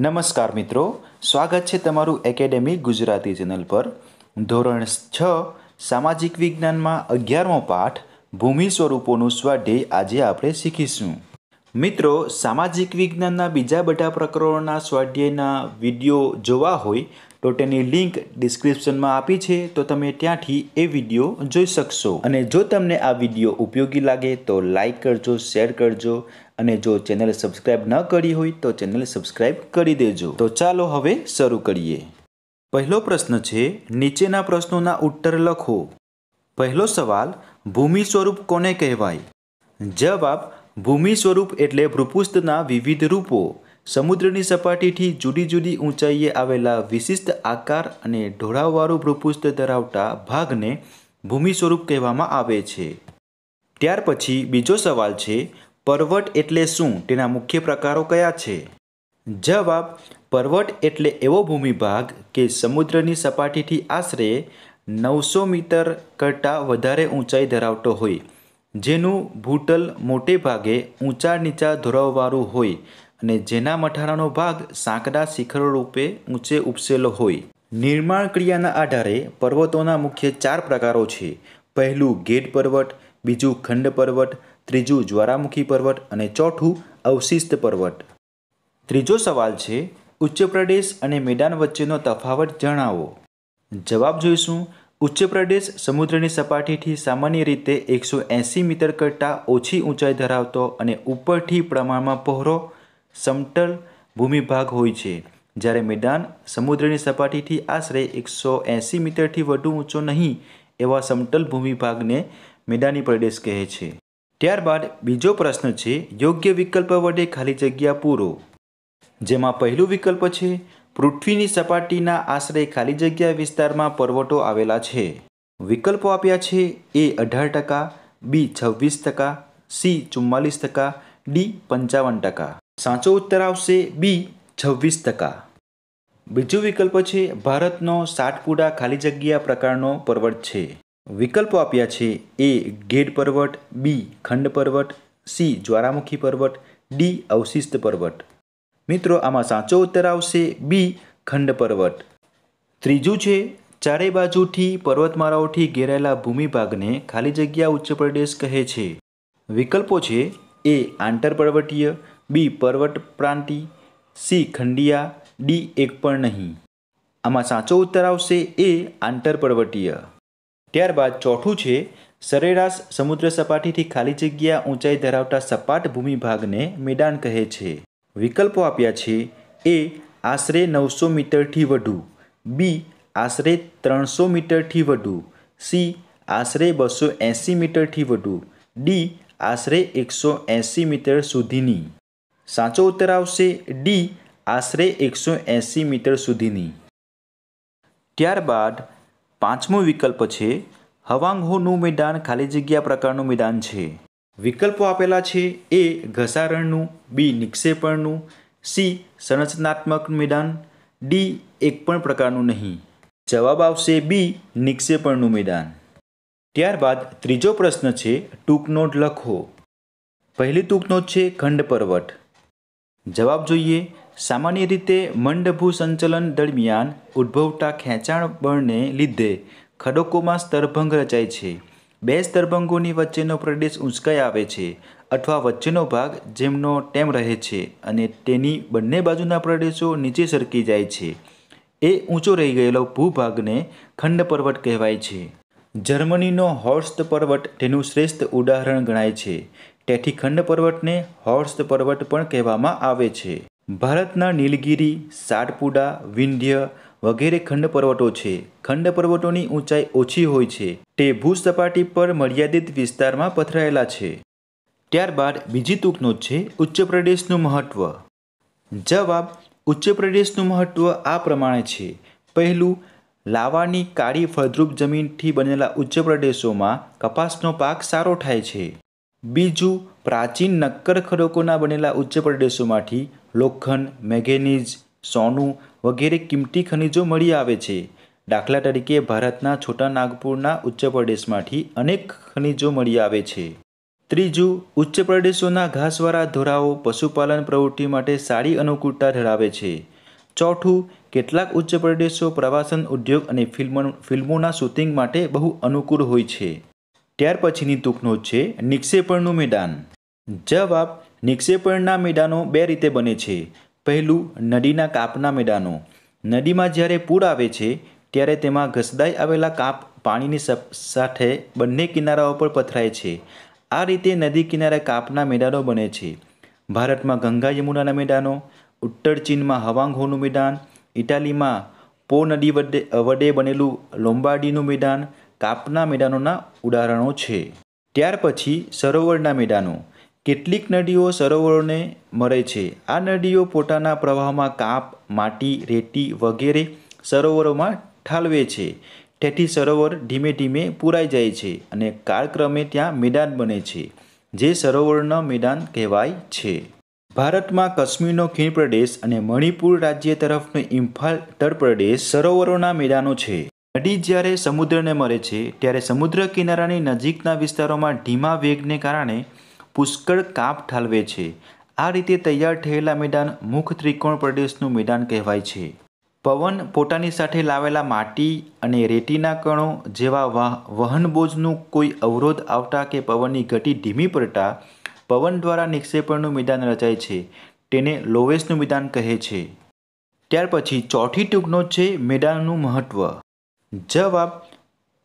નમસ્કાર મિત્રો સ્વાગત છે તમારું એકેડેમી ગુજરાતી ચેનલ પર ધોરણ છ સામાજિક વિજ્ઞાનમાં અગિયારમો પાઠ ભૂમિ સ્વરૂપોનું સ્વાધ્યાય આજે આપણે શીખીશું મિત્રો સામાજિક વિજ્ઞાનના બીજા બધા પ્રકરણોના સ્વાધ્યાયના વિડીયો જોવા હોય તો તેની લિંક ડિસ્ક્રિપ્શનમાં આપી છે તો તમે ત્યાંથી એ વિડીયો જોઈ શકશો અને જો તમને આ વિડીયો ઉપયોગી લાગે તો લાઇક કરજો શેર કરજો અને જો ચેનલ સબસ્ક્રાઇબ ન કરી હોય તો ચેનલ સબસ્ક્રાઈબ કરી દેજો તો ચાલો હવે શરૂ કરીએ પહેલો પ્રશ્ન છે નીચેના પ્રશ્નોના ઉત્તર લખો પહેલો સવાલ ભૂમિ સ્વરૂપ કોને કહેવાય જવાબ ભૂમિ સ્વરૂપ એટલે ભૂપુષ્ઠના વિવિધ રૂપો સમુદ્રની સપાટીથી જુદી જુદી ઊંચાઈએ આવેલા વિશિષ્ટ આકાર અને ઢોળાવવાળું ભૂપુષ્ઠ ધરાવતા ભાગને ભૂમિ સ્વરૂપ કહેવામાં આવે છે ત્યાર પછી બીજો સવાલ છે પર્વત એટલે શું તેના મુખ્ય પ્રકારો કયા છે જવાબ પર્વત એટલે એવો ભૂમિભાગ કે સમુદ્રની સપાટીથી આશરે નવસો મીટર કરતાં વધારે ઊંચાઈ ધરાવતો હોય જેનું ભૂતલ મોટે ભાગે ઊંચા નીચા ધોરાવવાળું હોય અને જેના મઠારાનો ભાગ સાંકડા શિખરો રૂપે ઊંચે ઉપસેલો હોય નિર્માણ ક્રિયાના આધારે પર્વતોના મુખ્ય ચાર પ્રકારો છે પહેલું ગેટ પર્વત બીજું ખંડ પર્વત ત્રીજું જ્વારામુખી પર્વત અને ચોથું અવશિષ્ટ પર્વત ત્રીજો સવાલ છે ઉચ્ચ પ્રદેશ અને મેદાન વચ્ચેનો તફાવત જણાવો જવાબ જોઈશું ઉચ્ચ પ્રદેશ સમુદ્રની સપાટીથી સામાન્ય રીતે એકસો એંસી મીટર કરતાં ઓછી ઊંચાઈ ધરાવતો અને ઉપરથી પ્રમાણમાં પહોળો સમતલ ભૂમિભાગ હોય છે જ્યારે મેદાન સમુદ્રની સપાટીથી આશરે એકસો એંસી મીટરથી વધુ ઊંચો નહીં એવા સમતલ ભૂમિભાગને મેદાની પ્રદેશ કહે છે ત્યારબાદ બીજો પ્રશ્ન છે યોગ્ય વિકલ્પ વડે ખાલી જગ્યા પૂરો જેમાં પહેલું વિકલ્પ છે પૃથ્વીની સપાટીના આશરે ખાલી જગ્યા વિસ્તારમાં પર્વતો આવેલા છે વિકલ્પો આપ્યા છે એ અઢાર ટકા બી છવ્વીસ ટકા સી ચુમ્માલીસ ટકા ડી પંચાવન ટકા સાચો ઉત્તર આવશે બી છવ્વીસ ટકા બીજો વિકલ્પ છે ભારતનો સાટપુડા ખાલી જગ્યા પ્રકારનો પર્વત છે વિકલ્પો આપ્યા છે એ ગેડ પર્વત બી ખંડ પર્વત સી જ્વાળામુખી પર્વત ડી અવશિષ્ટ પર્વત મિત્રો આમાં સાચો ઉત્તર આવશે બી ખંડ પર્વત ત્રીજું છે ચારે બાજુથી પર્વતમાળાઓથી ઘેરાયેલા ભૂમિભાગને ખાલી જગ્યા ઉચ્ચ પ્રદેશ કહે છે વિકલ્પો છે એ આંતરપર્વતીય બી પર્વત પ્રાંતિ સી ખંડિયા ડી એક પણ નહીં આમાં સાચો ઉત્તર આવશે એ આંતરપર્વતીય ત્યારબાદ ચોથું છે સરેરાશ સમુદ્ર સપાટીથી ખાલી જગ્યા ઊંચાઈ ધરાવતા સપાટ ભૂમિ ભાગને મેદાન કહે છે વિકલ્પો આપ્યા છે એ આશરે નવસો મીટરથી વધુ બી આશરે ત્રણસો મીટરથી વધુ સી આશરે બસો એંસી મીટરથી વધુ ડી આશરે એકસો એંસી મીટર સુધીની સાચો ઉત્તર આવશે ડી આશરે એકસો એંસી મીટર સુધીની ત્યારબાદ પાંચમો વિકલ્પ છે હવાંગહોનું મેદાન ખાલી જગ્યા પ્રકારનું મેદાન છે વિકલ્પો આપેલા છે એ ઘસારણનું બી નિક્ષેપણનું સી સંરચનાત્મક મેદાન ડી એક પણ પ્રકારનું નહીં જવાબ આવશે બી નિક્ષેપણનું મેદાન ત્યારબાદ ત્રીજો પ્રશ્ન છે ટૂંકનોટ લખો પહેલી ટૂંકનોટ છે ખંડ પર્વત જવાબ જોઈએ સામાન્ય રીતે મંદભૂ સંચલન દરમિયાન ઉદ્ભવતા ખેંચાણ બળને લીધે ખડકોમાં સ્તરભંગ રચાય છે બે સ્તરભંગોની વચ્ચેનો પ્રદેશ ઊંચકાઈ આવે છે અથવા વચ્ચેનો ભાગ જેમનો તેમ રહે છે અને તેની બંને બાજુના પ્રદેશો નીચે સરકી જાય છે એ ઊંચો રહી ગયેલો ભૂભાગને ખંડ પર્વત કહેવાય છે જર્મનીનો હોર્સ્ત પર્વત તેનું શ્રેષ્ઠ ઉદાહરણ ગણાય છે તેથી ખંડ પર્વતને હોર્સ્ટ પર્વત પણ કહેવામાં આવે છે ભારતના નીલગિરી સાટપુડા વિંધ્ય વગેરે ખંડ પર્વતો છે ખંડ પર્વતોની ઊંચાઈ ઓછી હોય છે તે ભૂસપાટી પર મર્યાદિત વિસ્તારમાં પથરાયેલા છે ત્યારબાદ બીજી તૂકનો છે ઉચ્ચ પ્રદેશનું મહત્ત્વ જવાબ ઉચ્ચ પ્રદેશનું મહત્ત્વ આ પ્રમાણે છે પહેલું લાવાની કાળી ફળદ્રુપ જમીનથી બનેલા ઉચ્ચ પ્રદેશોમાં કપાસનો પાક સારો થાય છે બીજું પ્રાચીન નક્કર ખડકોના બનેલા ઉચ્ચ પ્રદેશોમાંથી લોખંડ મેગેનીઝ સોનું વગેરે કિંમતી ખનિજો મળી આવે છે દાખલા તરીકે ભારતના છોટા નાગપુરના ઉચ્ચ પ્રદેશમાંથી અનેક ખનિજો મળી આવે છે ત્રીજું ઉચ્ચ પ્રદેશોના ઘાસવાળા ધોરાઓ પશુપાલન પ્રવૃત્તિ માટે સારી અનુકૂળતા ધરાવે છે ચોથું કેટલાક ઉચ્ચ પ્રદેશો પ્રવાસન ઉદ્યોગ અને ફિલ્મ ફિલ્મોના શૂટિંગ માટે બહુ અનુકૂળ હોય છે ત્યાર પછીની તૂકનો છે નિક્ષેપણનું મેદાન જવાબ નિક્ષેપણના મેદાનો બે રીતે બને છે પહેલું નદીના કાપના મેદાનો નદીમાં જ્યારે પૂર આવે છે ત્યારે તેમાં ઘસદાઈ આવેલા કાપ પાણીની સાથે બંને કિનારાઓ પર પથરાય છે આ રીતે નદી કિનારે કાપના મેદાનો બને છે ભારતમાં ગંગા યમુનાના મેદાનો ઉત્તર ચીનમાં હવાંગહોનું મેદાન ઇટાલીમાં પો નદી વડે વડે બનેલું લોંબાડીનું મેદાન કાપના મેદાનોના ઉદાહરણો છે ત્યાર પછી સરોવરના મેદાનો કેટલીક નદીઓ સરોવરોને મળે છે આ નદીઓ પોતાના પ્રવાહમાં કાપ માટી રેતી વગેરે સરોવરોમાં ઠાલવે છે તેથી સરોવર ધીમે ધીમે પૂરાઈ જાય છે અને કાળક્રમે ત્યાં મેદાન બને છે જે સરોવરના મેદાન કહેવાય છે ભારતમાં કાશ્મીરનો ખીણ પ્રદેશ અને મણિપુર રાજ્ય તરફનો ઇમ્ફાલ તળ પ્રદેશ સરોવરોના મેદાનો છે નદી જ્યારે સમુદ્રને મળે છે ત્યારે સમુદ્ર કિનારાની નજીકના વિસ્તારોમાં ધીમા વેગને કારણે પુષ્કળ કાપ ઠાલવે છે આ રીતે તૈયાર થયેલા મેદાન મુખ ત્રિકોણ પ્રદેશનું મેદાન કહેવાય છે પવન પોતાની સાથે લાવેલા માટી અને રેતીના કણો જેવા વહનબોજનું કોઈ અવરોધ આવતા કે પવનની ગતિ ધીમી પડતા પવન દ્વારા નિક્ષેપણનું મેદાન રચાય છે તેને લોવેસનું મેદાન કહે છે ત્યાર પછી ચોથી ટૂંકનો છે મેદાનનું મહત્ત્વ જવાબ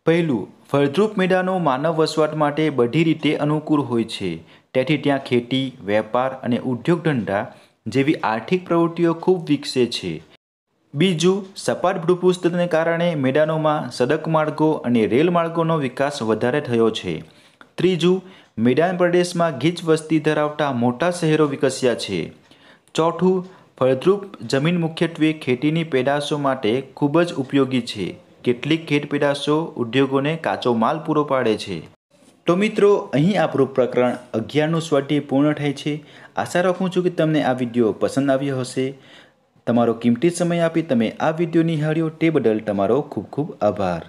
પહેલું ફળદ્રુપ મેદાનો માનવ વસવાટ માટે બધી રીતે અનુકૂળ હોય છે તેથી ત્યાં ખેતી વેપાર અને ઉદ્યોગ ધંધા જેવી આર્થિક પ્રવૃત્તિઓ ખૂબ વિકસે છે બીજું સપાટ ભૂપુસ્તને કારણે મેદાનોમાં સડક માર્ગો અને રેલ માર્ગોનો વિકાસ વધારે થયો છે ત્રીજું મેદાન પ્રદેશમાં ગીચ વસ્તી ધરાવતા મોટા શહેરો વિકસ્યા છે ચોથું ફળદ્રુપ જમીન મુખ્યત્વે ખેતીની પેદાશો માટે ખૂબ જ ઉપયોગી છે કેટલીક કીટપીડાશો ઉદ્યોગોને કાચો માલ પૂરો પાડે છે તો મિત્રો અહીં આપણું પ્રકરણ અગિયારનું સ્વટી પૂર્ણ થાય છે આશા રાખું છું કે તમને આ વિડીયો પસંદ આવ્યો હશે તમારો કિંમતી સમય આપી તમે આ વિડીયો નિહાળ્યો તે બદલ તમારો ખૂબ ખૂબ આભાર